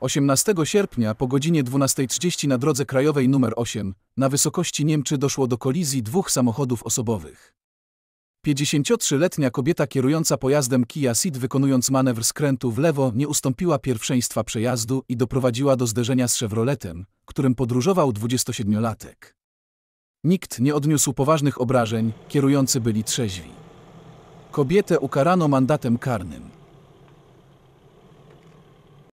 18 sierpnia po godzinie 12.30 na drodze krajowej nr 8 na wysokości Niemczy doszło do kolizji dwóch samochodów osobowych. 53-letnia kobieta kierująca pojazdem Kia Ceed wykonując manewr skrętu w lewo nie ustąpiła pierwszeństwa przejazdu i doprowadziła do zderzenia z Chevroletem, którym podróżował 27-latek. Nikt nie odniósł poważnych obrażeń, kierujący byli trzeźwi. Kobietę ukarano mandatem karnym.